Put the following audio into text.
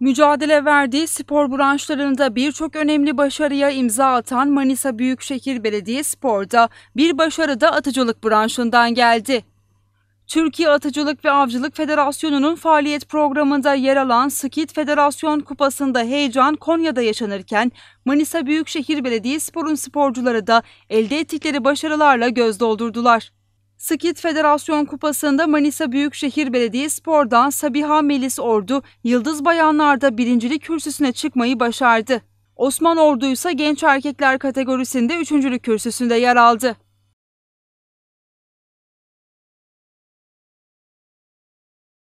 Mücadele verdiği spor branşlarında birçok önemli başarıya imza atan Manisa Büyükşehir Belediye Spor'da bir başarı da atıcılık branşından geldi. Türkiye Atıcılık ve Avcılık Federasyonu'nun faaliyet programında yer alan Skit Federasyon Kupası'nda heyecan Konya'da yaşanırken Manisa Büyükşehir Belediye Spor'un sporcuları da elde ettikleri başarılarla göz doldurdular. Skit Federasyon Kupası'nda Manisa Büyükşehir Belediye Spor'dan Sabiha Melis Ordu, Yıldız Bayanlar'da birincilik kürsüsüne çıkmayı başardı. Osman Ordu ise genç erkekler kategorisinde üçüncülük kürsüsünde yer aldı.